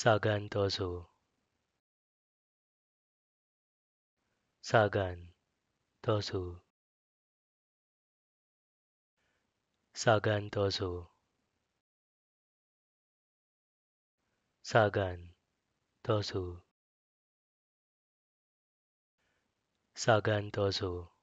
Sagantoso Sagan Tosu. Sagan Tosu. Sagan Tosu. Sagan Tosu.